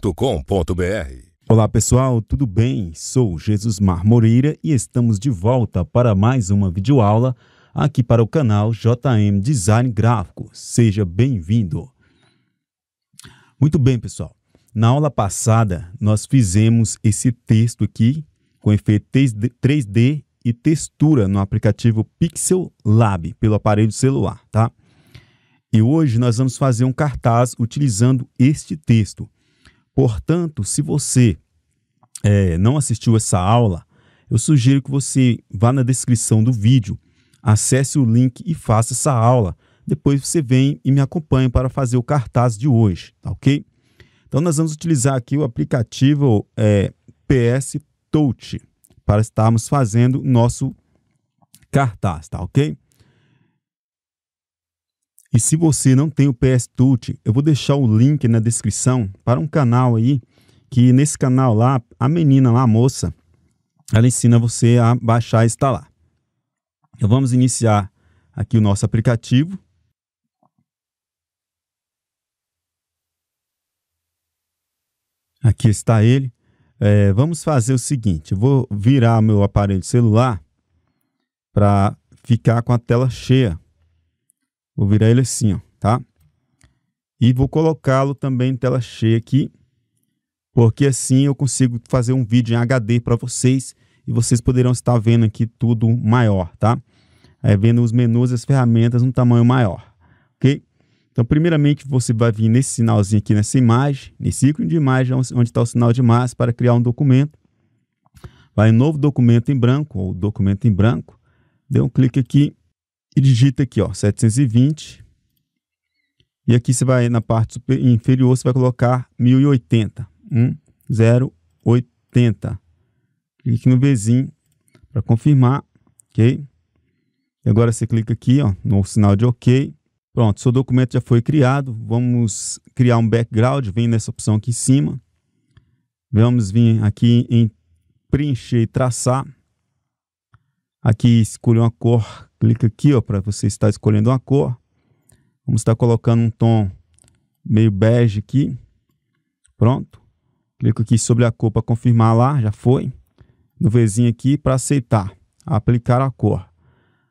www.marmoreira.com.br Olá pessoal, tudo bem? Sou Jesus Mar Moreira e estamos de volta para mais uma videoaula aqui para o canal JM Design Gráfico. Seja bem-vindo! Muito bem, pessoal. Na aula passada, nós fizemos esse texto aqui com efeito 3D e textura no aplicativo Pixel Lab pelo aparelho celular, tá? E hoje nós vamos fazer um cartaz utilizando este texto. Portanto, se você é, não assistiu essa aula, eu sugiro que você vá na descrição do vídeo, acesse o link e faça essa aula. Depois você vem e me acompanha para fazer o cartaz de hoje, tá ok? Então, nós vamos utilizar aqui o aplicativo é, PS Touch para estarmos fazendo nosso cartaz, tá ok? E se você não tem o PS Tut, eu vou deixar o link na descrição para um canal aí, que nesse canal lá, a menina lá, a moça, ela ensina você a baixar e instalar. Então vamos iniciar aqui o nosso aplicativo. Aqui está ele. É, vamos fazer o seguinte, eu vou virar meu aparelho celular para ficar com a tela cheia. Vou virar ele assim, ó, tá? E vou colocá-lo também em tela cheia aqui, porque assim eu consigo fazer um vídeo em HD para vocês e vocês poderão estar vendo aqui tudo maior, tá? É, vendo os menus e as ferramentas num tamanho maior, ok? Então, primeiramente, você vai vir nesse sinalzinho aqui, nessa imagem, nesse ícone de imagem, onde está o sinal de mais para criar um documento. Vai em novo documento em branco, ou documento em branco. Dê um clique aqui e digita aqui, ó, 720. E aqui você vai na parte inferior, você vai colocar 1080, 1080. Clique no Bzinho para confirmar, ok? E agora você clica aqui, ó, no sinal de OK. Pronto, seu documento já foi criado. Vamos criar um background, vem nessa opção aqui em cima. Vamos vir aqui em preencher e traçar. Aqui escolha uma cor clica aqui ó para você estar escolhendo uma cor. Vamos estar colocando um tom meio bege aqui. Pronto. Clico aqui sobre a cor para confirmar lá, já foi. No Vzinho aqui para aceitar, aplicar a cor.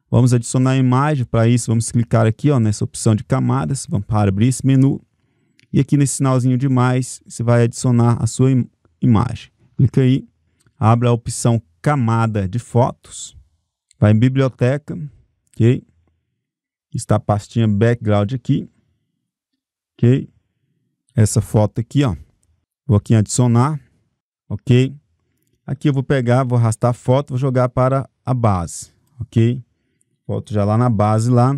Vamos adicionar a imagem, para isso vamos clicar aqui ó, nessa opção de camadas, vamos para abrir esse menu. E aqui nesse sinalzinho de mais, você vai adicionar a sua im imagem. Clica aí, abre a opção camada de fotos, vai em biblioteca, ok? Está a pastinha background aqui, ok? Essa foto aqui, ó. Vou aqui em adicionar, ok? Aqui eu vou pegar, vou arrastar a foto, vou jogar para a base, ok? Volto já lá na base lá.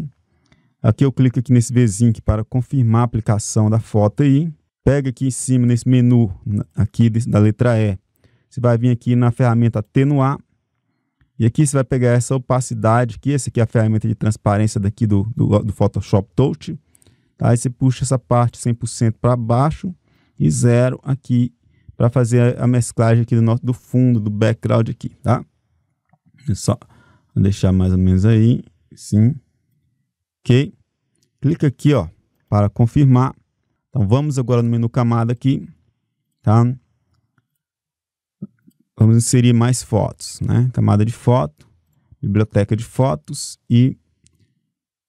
Aqui eu clico aqui nesse vizinho aqui para confirmar a aplicação da foto aí. Pega aqui em cima nesse menu aqui da letra E. Você vai vir aqui na ferramenta atenuar e aqui você vai pegar essa opacidade aqui, essa aqui é a ferramenta de transparência daqui do, do, do Photoshop Touch. Tá? Aí você puxa essa parte 100% para baixo e zero aqui para fazer a, a mesclagem aqui do, nosso, do fundo, do background aqui, tá? É só deixar mais ou menos aí, sim. Ok. Clica aqui, ó, para confirmar. Então vamos agora no menu camada aqui, tá? Vamos inserir mais fotos, né? Camada de foto, biblioteca de fotos e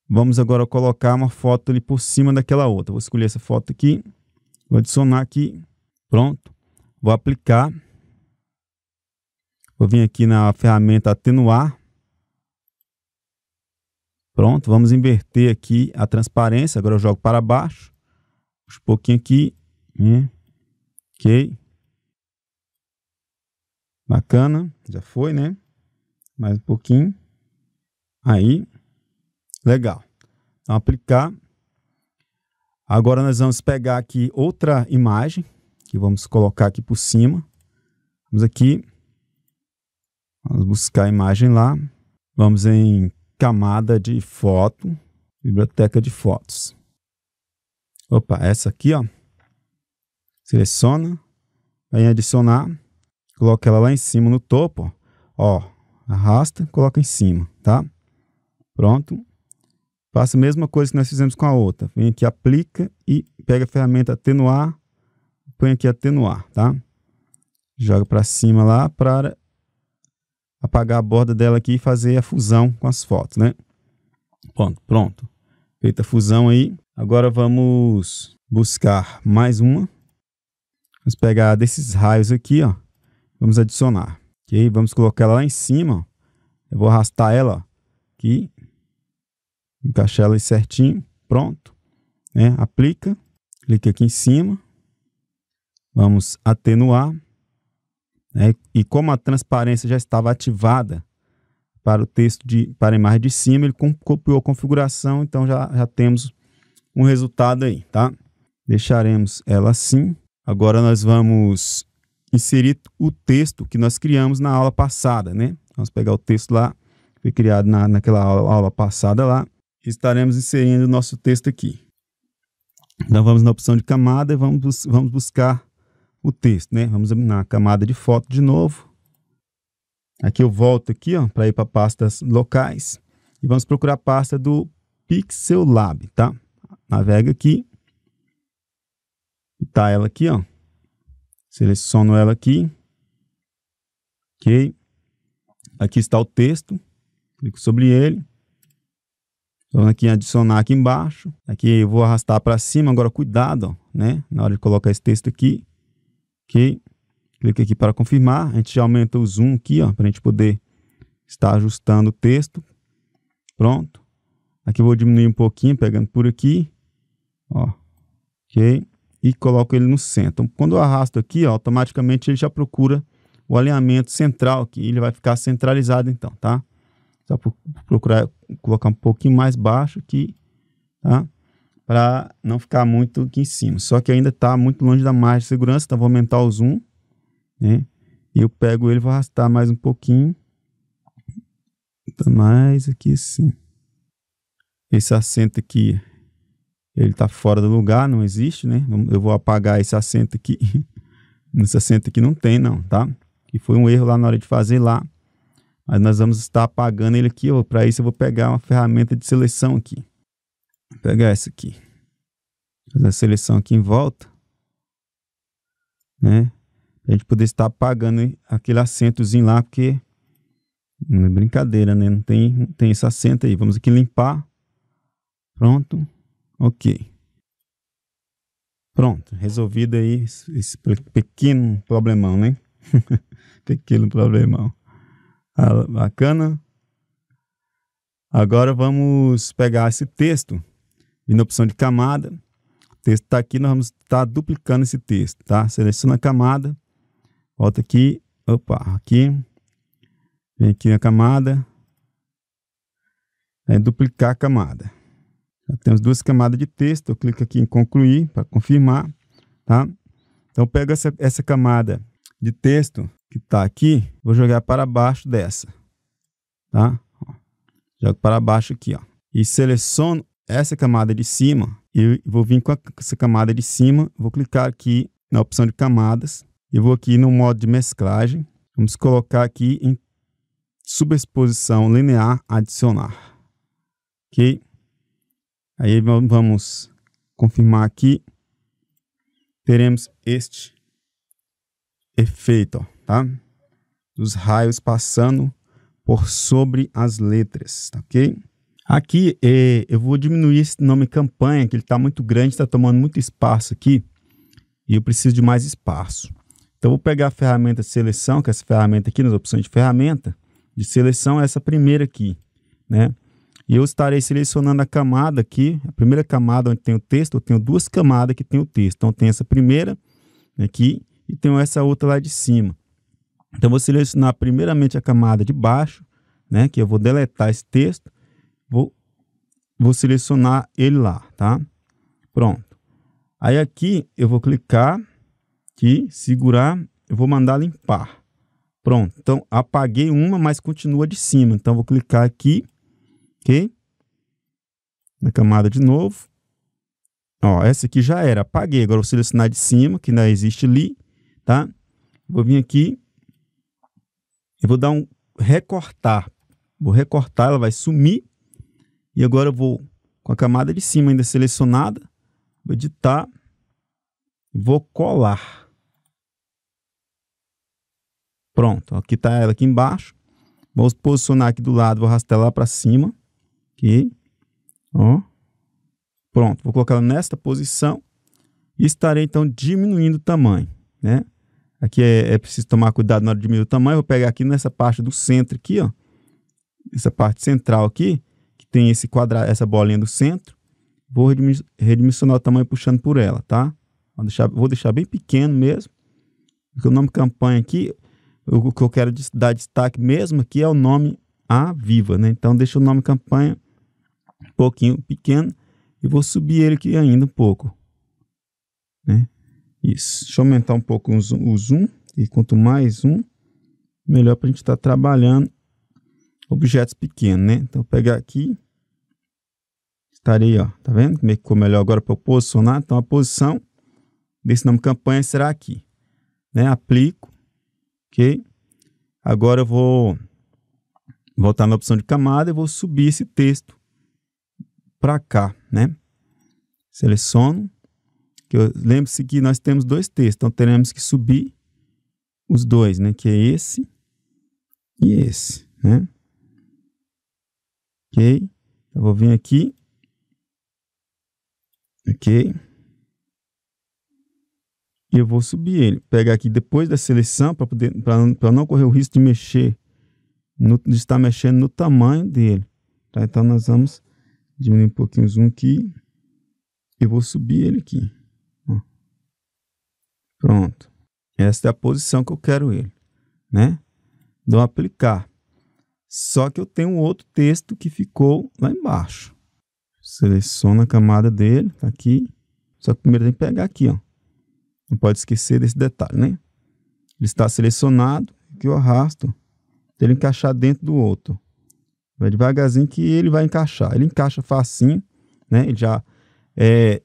vamos agora colocar uma foto ali por cima daquela outra. Vou escolher essa foto aqui, vou adicionar aqui, pronto. Vou aplicar. Vou vir aqui na ferramenta atenuar. Pronto, vamos inverter aqui a transparência. Agora eu jogo para baixo. Puxo um pouquinho aqui. Né? Ok. Bacana, já foi, né? Mais um pouquinho. Aí, legal. Então, aplicar. Agora nós vamos pegar aqui outra imagem, que vamos colocar aqui por cima. Vamos aqui, vamos buscar a imagem lá. Vamos em camada de foto, biblioteca de fotos. Opa, essa aqui, ó. Seleciona, vai adicionar. Coloca ela lá em cima no topo, ó. Arrasta, coloca em cima, tá? Pronto. Faça a mesma coisa que nós fizemos com a outra. Vem aqui, aplica e pega a ferramenta atenuar, põe aqui atenuar, tá? Joga para cima lá para apagar a borda dela aqui e fazer a fusão com as fotos, né? Pronto, pronto. Feita a fusão aí. Agora vamos buscar mais uma. Vamos pegar desses raios aqui, ó. Vamos adicionar. Que Vamos colocar ela lá em cima. Eu vou arrastar ela aqui. Encaixar ela certinho. Pronto. Né? Aplica. clica aqui em cima. Vamos atenuar. Né? E como a transparência já estava ativada para o texto de para a imagem de cima, ele copiou a configuração, então já, já temos um resultado aí, tá? Deixaremos ela assim. Agora nós vamos inserir o texto que nós criamos na aula passada, né? Vamos pegar o texto lá, foi criado na, naquela aula, aula passada lá, e estaremos inserindo o nosso texto aqui. Então vamos na opção de camada e vamos, vamos buscar o texto, né? Vamos na camada de foto de novo. Aqui eu volto aqui, ó, para ir para pastas locais e vamos procurar a pasta do Pixel Lab, tá? Navega aqui. Tá ela aqui, ó. Seleciono ela aqui. Ok. Aqui está o texto. Clico sobre ele. Então aqui em adicionar aqui embaixo. Aqui eu vou arrastar para cima. Agora cuidado, né? Na hora de colocar esse texto aqui. Ok. clico aqui para confirmar. A gente já aumenta o zoom aqui, ó, para a gente poder estar ajustando o texto. Pronto. Aqui eu vou diminuir um pouquinho, pegando por aqui. Ó. Ok e coloco ele no centro. Então, quando eu arrasto aqui, ó, automaticamente ele já procura o alinhamento central aqui, ele vai ficar centralizado então, tá? Só procurar colocar um pouquinho mais baixo aqui, tá? Para não ficar muito aqui em cima. Só que ainda está muito longe da margem de segurança, então vou aumentar o zoom, né? E eu pego ele, vou arrastar mais um pouquinho. Tá mais aqui assim. Esse assento aqui ele está fora do lugar, não existe, né? Eu vou apagar esse assento aqui. esse assento aqui não tem, não, tá? Que foi um erro lá na hora de fazer lá. Mas nós vamos estar apagando ele aqui. Para isso, eu vou pegar uma ferramenta de seleção aqui. Vou pegar essa aqui. Fazer a seleção aqui em volta. Né? a gente poder estar apagando aquele assentozinho lá, porque não é brincadeira, né? Não tem, não tem esse assento aí. Vamos aqui limpar. Pronto. Ok. Pronto, resolvido aí esse pequeno problemão, né? pequeno problemão. Ah, bacana. Agora vamos pegar esse texto, e na opção de camada, o texto está aqui, nós vamos estar tá duplicando esse texto, tá? Seleciona a camada, volta aqui, opa, aqui, vem aqui na camada, é duplicar a camada. Já temos duas camadas de texto. Eu clico aqui em concluir para confirmar, tá? Então, pego essa, essa camada de texto que está aqui, vou jogar para baixo dessa, tá? Jogo para baixo aqui, ó. E seleciono essa camada de cima e vou vir com, com essa camada de cima, vou clicar aqui na opção de camadas e vou aqui no modo de mesclagem. Vamos colocar aqui em subexposição linear adicionar, ok? Aí vamos confirmar aqui. Teremos este efeito, ó, tá? Dos raios passando por sobre as letras, tá ok? Aqui eh, eu vou diminuir esse nome campanha, que ele está muito grande, está tomando muito espaço aqui. E eu preciso de mais espaço. Então vou pegar a ferramenta seleção, que é essa ferramenta aqui, nas opções de ferramenta de seleção, é essa primeira aqui, né? E eu estarei selecionando a camada aqui, a primeira camada onde tem o texto, eu tenho duas camadas que tem o texto. Então, tem essa primeira aqui e tem essa outra lá de cima. Então, eu vou selecionar primeiramente a camada de baixo, né, que eu vou deletar esse texto, vou, vou selecionar ele lá, tá? Pronto. Aí aqui eu vou clicar aqui, segurar, eu vou mandar limpar. Pronto, então apaguei uma, mas continua de cima. Então vou clicar aqui Ok? Na camada de novo. Ó, essa aqui já era. Apaguei. Agora vou selecionar de cima, que ainda existe ali, tá? Vou vir aqui. Eu vou dar um recortar. Vou recortar, ela vai sumir. E agora eu vou com a camada de cima ainda selecionada. Vou editar. Vou colar. Pronto, aqui está ela aqui embaixo. Vou posicionar aqui do lado, vou arrastar ela para cima. Aqui. Ó. Pronto, vou colocar nesta posição e estarei então diminuindo o tamanho, né? Aqui é, é, preciso tomar cuidado na hora de diminuir o tamanho. Vou pegar aqui nessa parte do centro aqui, ó. Essa parte central aqui, que tem esse quadrado, essa bolinha do centro. Vou redimensionar o tamanho puxando por ela, tá? Vou deixar, vou deixar bem pequeno mesmo. Porque o nome campanha aqui, o que eu quero dar destaque mesmo aqui é o nome A Viva, né? Então, deixa o nome campanha um pouquinho pequeno e vou subir ele aqui ainda um pouco, né? Isso. Deixa eu aumentar um pouco o zoom, o zoom e quanto mais zoom, melhor para a gente estar tá trabalhando objetos pequenos, né? Então, pegar aqui, estarei, ó, tá vendo como é que ficou melhor agora para eu posicionar? Então, a posição desse nome campanha será aqui, né? Aplico, ok? Agora eu vou voltar na opção de camada e vou subir esse texto para cá, né? Seleciono. Lembre-se que nós temos dois textos, então teremos que subir os dois, né? Que é esse e esse, né? Ok? Então, eu vou vir aqui. Ok? E eu vou subir ele. Pegar aqui depois da seleção para não, não correr o risco de mexer, no, de estar mexendo no tamanho dele. Tá? Então, nós vamos diminuir um pouquinho o zoom aqui. Eu vou subir ele aqui. Pronto. Essa é a posição que eu quero ele, né? Dou então, aplicar. Só que eu tenho um outro texto que ficou lá embaixo. Seleciono a camada dele, tá aqui. Só que primeiro tem que pegar aqui, ó. Não pode esquecer desse detalhe, né? Ele está selecionado, que eu arrasto, então, ele encaixar dentro do outro. Vai devagarzinho que ele vai encaixar. Ele encaixa facinho, né? Ele já é,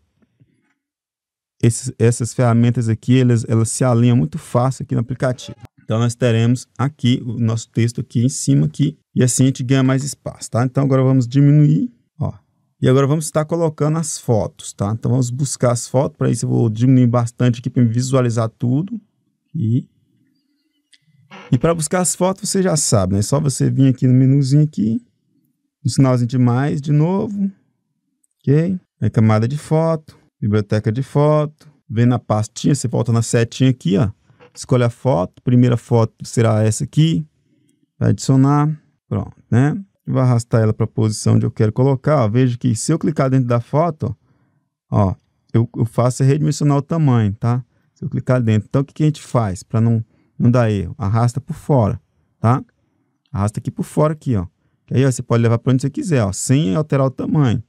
esses, essas ferramentas aqui, elas, elas se alinham muito fácil aqui no aplicativo. Então, nós teremos aqui o nosso texto aqui em cima aqui, e assim a gente ganha mais espaço, tá? Então, agora vamos diminuir, ó. E agora vamos estar colocando as fotos, tá? Então, vamos buscar as fotos, para isso eu vou diminuir bastante aqui para visualizar tudo. E, e para buscar as fotos, você já sabe, né? É só você vir aqui no menuzinho aqui, um sinalzinho de mais de novo. Ok? Aí camada de foto, biblioteca de foto. Vem na pastinha, você volta na setinha aqui, ó. Escolhe a foto. Primeira foto será essa aqui. Vai adicionar. Pronto, né? Vou arrastar ela para a posição onde eu quero colocar. Ó. Vejo que se eu clicar dentro da foto, ó, eu, eu faço redimensionar o tamanho, tá? Se eu clicar dentro. Então, o que, que a gente faz para não, não dar erro? Arrasta por fora, tá? Arrasta aqui por fora, aqui, ó. Que aí ó, você pode levar para onde você quiser, ó, sem alterar o tamanho.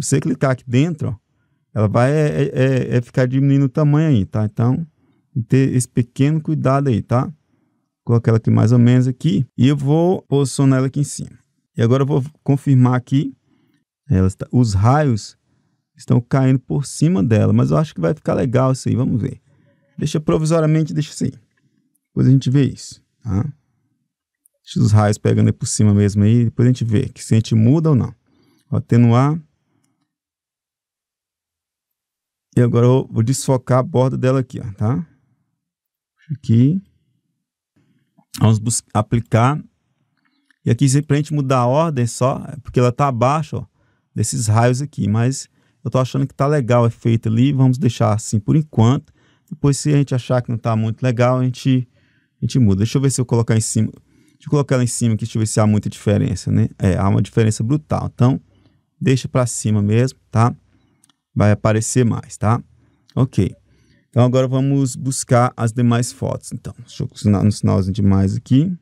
Se você clicar aqui dentro, ó, ela vai é, é, é, é ficar diminuindo o tamanho aí, tá? Então, ter esse pequeno cuidado aí, tá? Colocar ela aqui mais ou menos aqui e eu vou posicionar ela aqui em cima. E agora eu vou confirmar aqui, ela está, os raios estão caindo por cima dela, mas eu acho que vai ficar legal isso aí, vamos ver. Deixa provisoriamente, deixa assim. Depois a gente vê isso, tá? Deixa os raios pegando aí por cima mesmo aí, depois a gente vê se a gente muda ou não. Vou atenuar. E agora eu vou desfocar a borda dela aqui, ó, tá? Aqui. Vamos aplicar. E aqui sempre a gente mudar a ordem só, é porque ela tá abaixo, ó, desses raios aqui. Mas eu tô achando que tá legal o efeito ali, vamos deixar assim por enquanto. Depois se a gente achar que não tá muito legal, a gente, a gente muda. Deixa eu ver se eu colocar em cima de colocar ela em cima, que deixa se há muita diferença, né? É, há uma diferença brutal. Então, deixa para cima mesmo, tá? Vai aparecer mais, tá? Ok. Então, agora vamos buscar as demais fotos. Então, deixa eu sinal, no sinalzinho de mais aqui.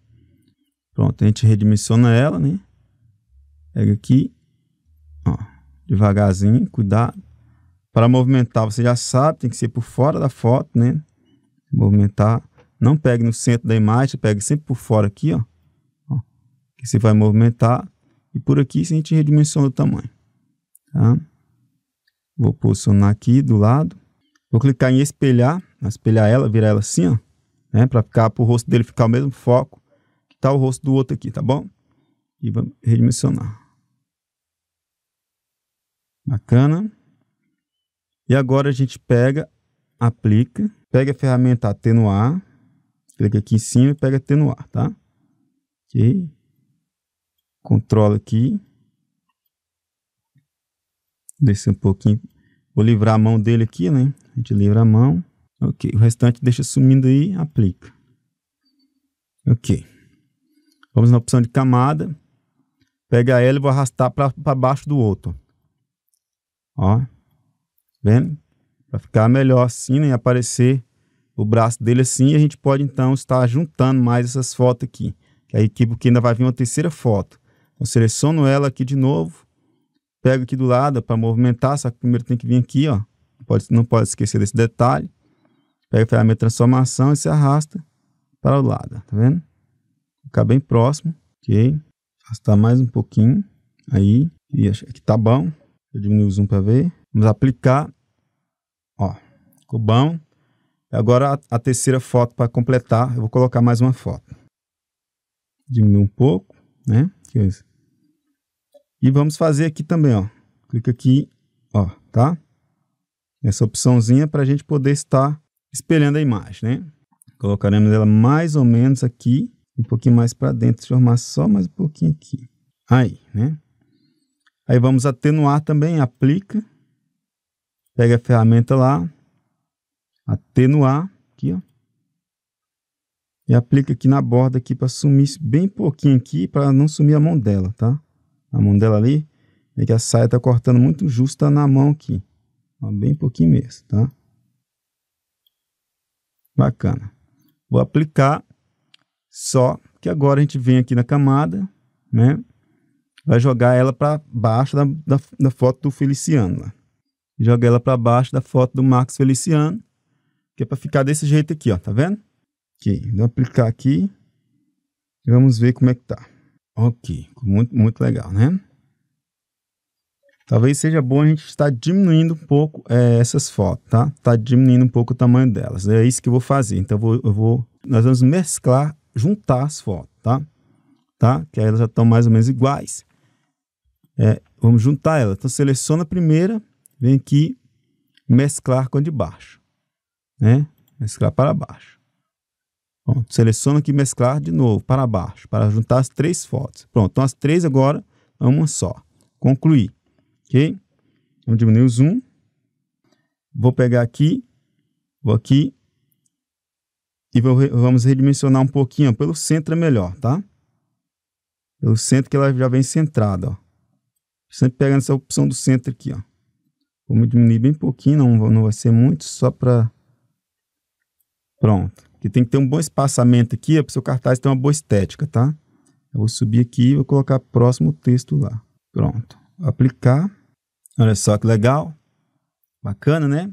Pronto, a gente redimensiona ela, né? Pega aqui, ó, devagarzinho, cuidado. Para movimentar, você já sabe, tem que ser por fora da foto, né? Movimentar não pegue no centro da imagem, pegue sempre por fora aqui, ó. ó que você vai movimentar. E por aqui a gente redimensiona o tamanho. Tá? Vou posicionar aqui do lado. Vou clicar em espelhar, espelhar ela, virar ela assim, ó. Né, para ficar o rosto dele ficar o mesmo foco que tá o rosto do outro aqui, tá bom? E vamos redimensionar. Bacana. E agora a gente pega, aplica, pega a ferramenta atenuar, clica aqui em cima e pega atenuar, tá? Ok. Controla aqui. Desce um pouquinho. Vou livrar a mão dele aqui, né? A gente livra a mão. Ok, o restante deixa sumindo aí, aplica. Ok. Vamos na opção de camada. Pega ela e vou arrastar para baixo do outro. Ó. Vendo? Para ficar melhor assim, né? E aparecer o braço dele assim, e a gente pode então estar juntando mais essas fotos aqui. Que aí aqui, porque ainda vai vir uma terceira foto. Eu então, seleciono ela aqui de novo, pego aqui do lado para movimentar, só que primeiro tem que vir aqui, ó. Pode, não pode esquecer desse detalhe. Pega a ferramenta transformação e se arrasta para o lado, tá vendo? Ficar bem próximo, ok? Arrastar mais um pouquinho, aí, e acho que tá bom. Eu diminuo o zoom para ver. Vamos aplicar, ó, ficou bom. Agora a, a terceira foto para completar, eu vou colocar mais uma foto. Diminui um pouco, né? E vamos fazer aqui também, ó. Clica aqui, ó, tá? Essa opçãozinha para a gente poder estar espelhando a imagem, né? Colocaremos ela mais ou menos aqui, um pouquinho mais para dentro, formar só mais um pouquinho aqui. Aí, né? Aí vamos atenuar também, aplica. Pega a ferramenta lá, atenuar aqui, ó. E aplica aqui na borda aqui para sumir bem pouquinho aqui, para não sumir a mão dela, tá? A mão dela ali, é que a saia tá cortando muito justa tá na mão aqui. Ó, bem pouquinho mesmo, tá? Bacana. Vou aplicar só que agora a gente vem aqui na camada, né? Vai jogar ela para baixo da, da, da, foto do Feliciano lá. Joga ela para baixo da foto do Max Feliciano que é para ficar desse jeito aqui, ó, tá vendo? Ok, vou aplicar aqui e vamos ver como é que tá. Ok, muito, muito legal, né? Talvez seja bom a gente estar diminuindo um pouco é, essas fotos, tá? Tá diminuindo um pouco o tamanho delas. É isso que eu vou fazer. Então, eu vou, eu vou nós vamos mesclar, juntar as fotos, tá? Tá? Que aí elas já estão mais ou menos iguais. É, vamos juntar elas. Então, seleciona a primeira, vem aqui, mesclar com a de baixo né? Mesclar para baixo. Pronto, seleciono aqui mesclar de novo, para baixo, para juntar as três fotos. Pronto, então as três agora uma só. Concluir, ok? Vamos diminuir o zoom. Vou pegar aqui, vou aqui e vou, vamos redimensionar um pouquinho, pelo centro é melhor, tá? Pelo centro que ela já vem centrada, ó. Sempre pegando essa opção do centro aqui, ó. Vamos diminuir bem pouquinho, não, não vai ser muito, só para Pronto. Que tem que ter um bom espaçamento aqui para o seu cartaz ter uma boa estética, tá? Eu vou subir aqui e vou colocar próximo texto lá. Pronto. Aplicar. Olha só que legal. Bacana, né?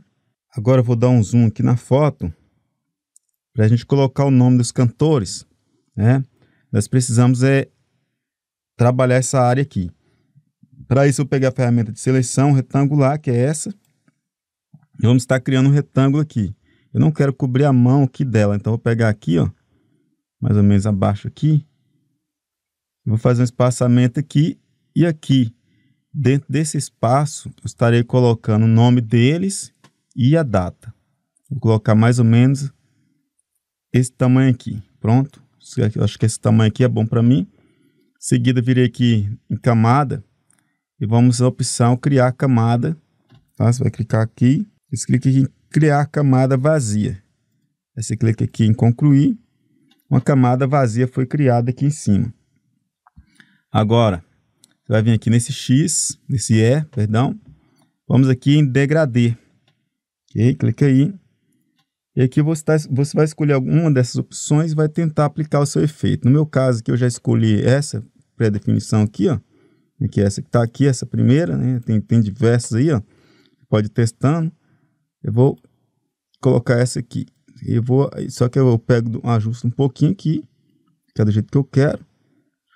Agora eu vou dar um zoom aqui na foto para a gente colocar o nome dos cantores, né? Nós precisamos é trabalhar essa área aqui. Para isso, eu peguei a ferramenta de seleção retangular, que é essa. E vamos estar criando um retângulo aqui. Eu não quero cobrir a mão aqui dela, então vou pegar aqui, ó, mais ou menos abaixo aqui. Vou fazer um espaçamento aqui e aqui. Dentro desse espaço, eu estarei colocando o nome deles e a data. Vou colocar mais ou menos esse tamanho aqui. Pronto. Eu acho que esse tamanho aqui é bom para mim. Em seguida, virei aqui em camada e vamos à opção criar camada. Tá? Você vai clicar aqui. Você clica aqui em criar camada vazia. Aí você clica aqui em concluir, uma camada vazia foi criada aqui em cima. Agora, você vai vir aqui nesse X, nesse E, perdão, vamos aqui em degradê, ok? Clica aí, e aqui você, tá, você vai escolher alguma dessas opções e vai tentar aplicar o seu efeito. No meu caso, que eu já escolhi essa pré-definição aqui, ó, que é essa que está aqui, essa primeira, né? Tem, tem diversas aí, ó. Pode ir testando. Eu vou colocar essa aqui. Eu vou, só que eu pego, ajusto um pouquinho aqui, que é do jeito que eu quero.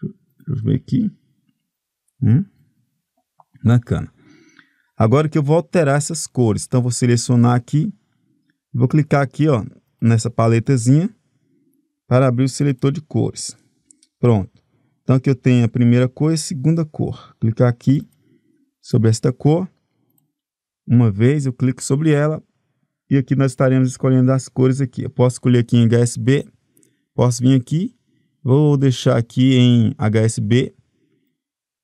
Deixa eu ver aqui. Hum, bacana. Agora que eu vou alterar essas cores, então vou selecionar aqui, vou clicar aqui, ó, nessa paletazinha para abrir o seletor de cores. Pronto. Então aqui eu tenho a primeira cor e a segunda cor. Clicar aqui sobre esta cor. Uma vez eu clico sobre ela, e aqui nós estaremos escolhendo as cores aqui. Eu posso escolher aqui em HSB, posso vir aqui, vou deixar aqui em HSB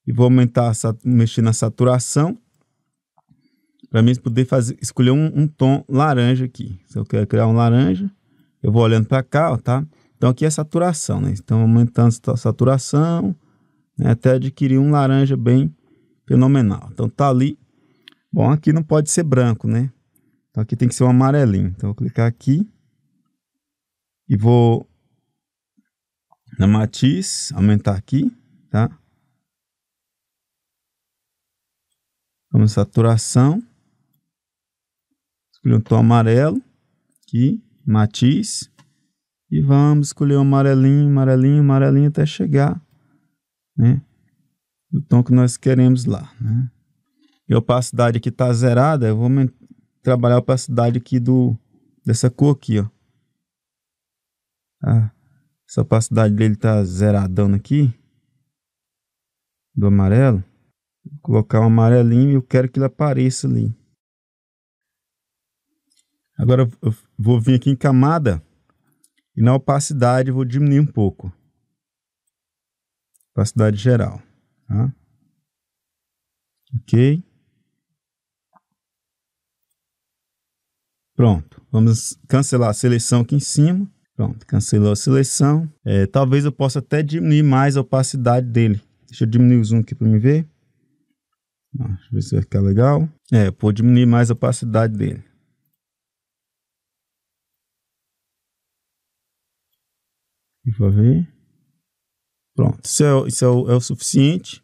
e vou aumentar, mexer na saturação para mim poder fazer, escolher um, um, tom laranja aqui. Se eu quero criar um laranja, eu vou olhando para cá, ó, tá? Então aqui é saturação, né? Então aumentando a saturação, né? até adquirir um laranja bem fenomenal. Então tá ali. Bom, aqui não pode ser branco, né? Então aqui tem que ser um amarelinho. Então vou clicar aqui e vou na matiz, aumentar aqui, tá? Vamos saturação. Escolher um tom amarelo aqui, matiz. E vamos escolher um amarelinho, amarelinho, amarelinho até chegar, né? o tom que nós queremos lá, né? E a opacidade aqui tá zerada, eu vou trabalhar para a cidade aqui do dessa cor aqui, ó. Ah, essa opacidade dele tá zeradão aqui do amarelo. Vou colocar um amarelinho e eu quero que ele apareça ali. Agora eu vou vir aqui em camada e na opacidade eu vou diminuir um pouco. Opacidade geral, tá? OK? Pronto, vamos cancelar a seleção aqui em cima. Pronto, cancelou a seleção. É, talvez eu possa até diminuir mais a opacidade dele. Deixa eu diminuir o zoom aqui para me ver. deixa eu ver se vai ficar legal. É, eu vou diminuir mais a opacidade dele. E vai ver. Pronto, isso é, isso é, o, é o suficiente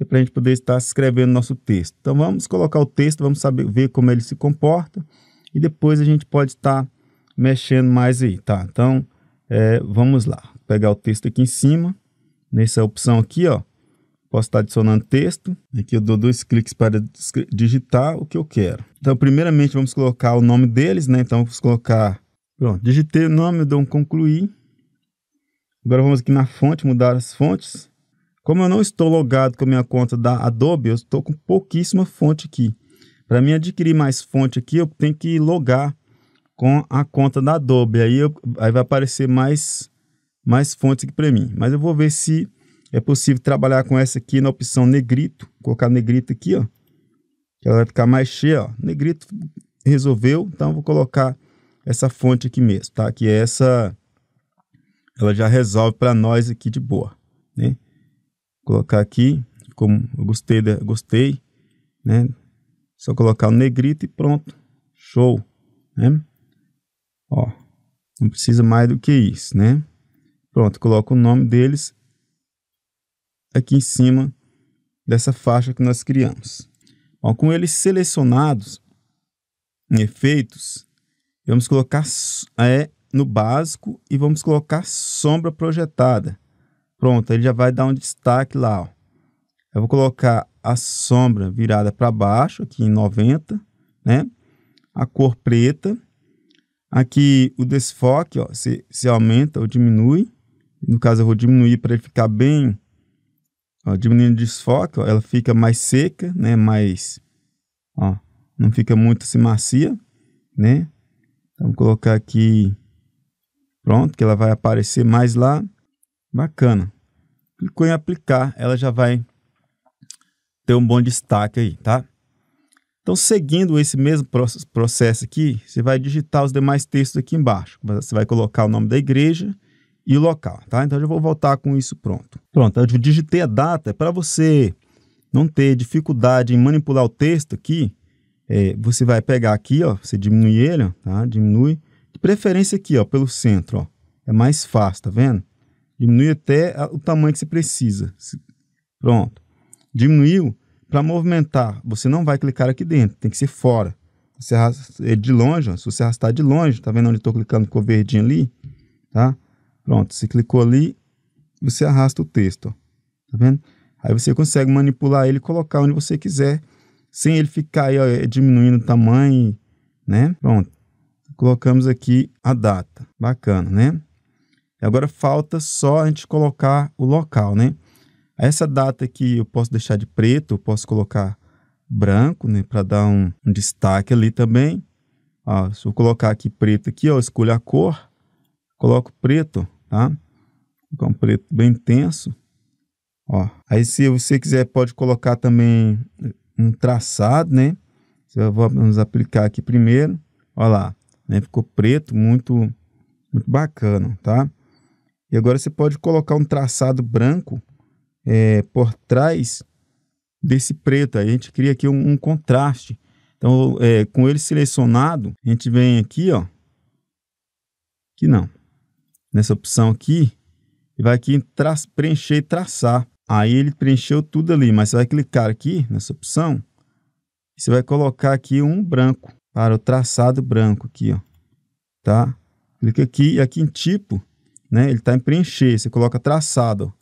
é para a gente poder estar escrevendo nosso texto. Então vamos colocar o texto, vamos saber ver como ele se comporta e depois a gente pode estar tá mexendo mais aí, tá? Então, é, vamos lá. Vou pegar o texto aqui em cima, nessa opção aqui, ó. Posso estar tá adicionando texto. Aqui eu dou dois cliques para digitar o que eu quero. Então, primeiramente, vamos colocar o nome deles, né? Então, vamos colocar... Pronto, digitei o nome, eu dou um concluir. Agora vamos aqui na fonte, mudar as fontes. Como eu não estou logado com a minha conta da Adobe, eu estou com pouquíssima fonte aqui. Para mim adquirir mais fonte aqui, eu tenho que logar com a conta da Adobe. Aí, eu, aí vai aparecer mais, mais fontes aqui para mim. Mas eu vou ver se é possível trabalhar com essa aqui na opção negrito. Colocar negrito aqui, ó. Que ela vai ficar mais cheia, ó. Negrito resolveu, então vou colocar essa fonte aqui mesmo, tá? Que é essa... Ela já resolve para nós aqui de boa, né? Vou colocar aqui, como eu gostei, gostei, né? Só colocar o negrito e pronto. Show, né? Ó, não precisa mais do que isso, né? Pronto, coloca o nome deles aqui em cima dessa faixa que nós criamos. Ó, com eles selecionados em efeitos, vamos colocar é, no básico e vamos colocar sombra projetada. Pronto, ele já vai dar um destaque lá. Ó. Eu vou colocar a sombra virada para baixo, aqui em 90, né? A cor preta. Aqui o desfoque, ó, se, se aumenta ou diminui. No caso, eu vou diminuir para ele ficar bem... Ó, diminuindo o desfoque, ó, ela fica mais seca, né? Mais... Ó, não fica muito assim macia, né? Então, vou colocar aqui... Pronto, que ela vai aparecer mais lá. Bacana. Clicou em aplicar, ela já vai ter um bom destaque aí, tá? Então, seguindo esse mesmo processo aqui, você vai digitar os demais textos aqui embaixo. Você vai colocar o nome da igreja e o local, tá? Então, eu vou voltar com isso pronto. Pronto, eu digitei a data é para você não ter dificuldade em manipular o texto aqui. É, você vai pegar aqui, ó, você diminui ele, ó, tá? Diminui. De preferência aqui, ó, pelo centro, ó. É mais fácil, tá vendo? Diminui até o tamanho que você precisa. Pronto. Diminuiu. Para movimentar, você não vai clicar aqui dentro, tem que ser fora. Você arrasta, de longe, ó, se você arrastar de longe, tá vendo onde estou clicando ficou verdinho ali? Tá? Pronto, se clicou ali, você arrasta o texto, ó, tá vendo? Aí você consegue manipular ele e colocar onde você quiser, sem ele ficar aí, ó, é, diminuindo o tamanho, né? Pronto. Colocamos aqui a data. Bacana, né? Agora falta só a gente colocar o local, né? Essa data aqui eu posso deixar de preto, posso colocar branco, né, para dar um, um, destaque ali também. Ó, se eu colocar aqui preto aqui, ó, escolho a cor, coloco preto, tá? então preto bem intenso. Ó, aí se você quiser pode colocar também um traçado, né? Vamos aplicar aqui primeiro. Olha lá, né? Ficou preto, muito, muito bacana, tá? E agora você pode colocar um traçado branco é, por trás desse preto. Aí a gente cria aqui um, um contraste. Então, é, com ele selecionado, a gente vem aqui, ó, que não, nessa opção aqui, e vai aqui em tra preencher e traçar. Aí ele preencheu tudo ali, mas você vai clicar aqui nessa opção, você vai colocar aqui um branco, para o traçado branco aqui, ó, tá? Clica aqui e aqui em tipo, né, ele está em preencher, você coloca traçado, ó,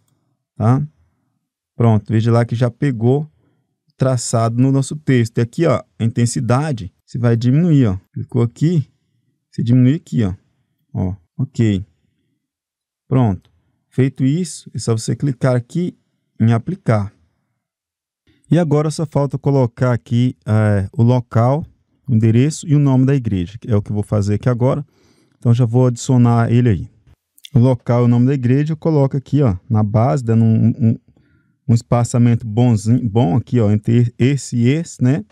tá? Pronto, veja lá que já pegou traçado no nosso texto. E aqui, ó, a intensidade, você vai diminuir, ó. ficou aqui, você diminui aqui, ó. Ó, ok. Pronto. Feito isso, é só você clicar aqui em aplicar. E agora só falta colocar aqui é, o local, o endereço e o nome da igreja. É o que eu vou fazer aqui agora. Então já vou adicionar ele aí. O local e o nome da igreja eu coloco aqui ó, na base, dando um, um um espaçamento bonzinho, bom aqui, ó, entre esse e esse, né?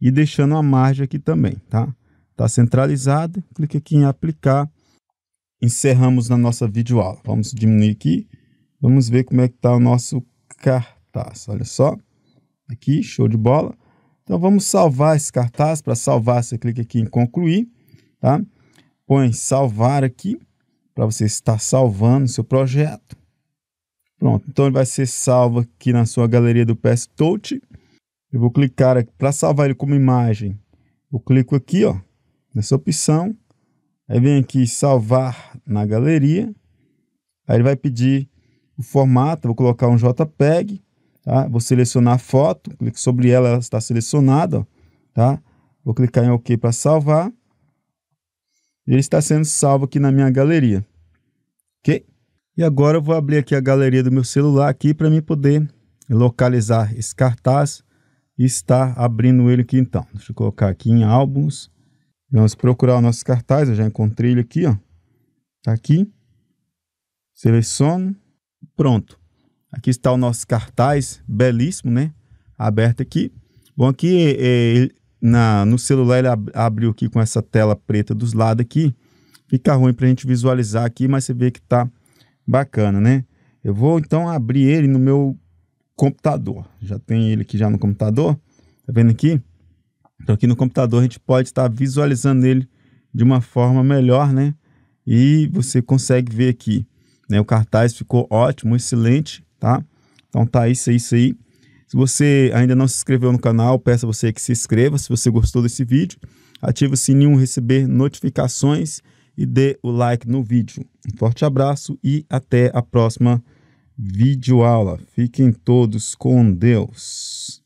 E deixando a margem aqui também, tá? Tá centralizado, clique aqui em aplicar. Encerramos na nossa videoaula. Vamos diminuir aqui. Vamos ver como é que tá o nosso cartaz. Olha só. Aqui, show de bola. Então vamos salvar esse cartaz. Para salvar, você clica aqui em concluir, tá? Põe salvar aqui para você estar salvando seu projeto. Pronto, então ele vai ser salvo aqui na sua galeria do PS Touch. Eu vou clicar para salvar ele como imagem. Eu clico aqui, ó, nessa opção. Aí vem aqui salvar na galeria. Aí ele vai pedir o formato, vou colocar um JPEG, tá? Vou selecionar a foto, clico sobre ela, ela está selecionada, ó, tá? Vou clicar em OK para salvar. Ele está sendo salvo aqui na minha galeria. OK? E agora eu vou abrir aqui a galeria do meu celular aqui para mim poder localizar esse cartaz e estar abrindo ele aqui então. Deixa eu colocar aqui em álbuns. Vamos procurar o nosso cartaz, eu já encontrei ele aqui, ó. Tá aqui. Seleciono. Pronto. Aqui está o nosso cartaz, belíssimo, né? Aberto aqui. Bom, aqui é, é na, no celular ele ab abriu aqui com essa tela preta dos lados aqui. Fica ruim para a gente visualizar aqui, mas você vê que está Bacana, né? Eu vou então abrir ele no meu computador. Já tem ele aqui já no computador. Tá vendo aqui? Então aqui no computador a gente pode estar visualizando ele de uma forma melhor, né? E você consegue ver aqui, né? O cartaz ficou ótimo, excelente, tá? Então tá isso, é isso aí. Se você ainda não se inscreveu no canal, peço a você que se inscreva. Se você gostou desse vídeo, ative o sininho receber notificações e dê o like no vídeo. Um forte abraço e até a próxima videoaula. Fiquem todos com Deus.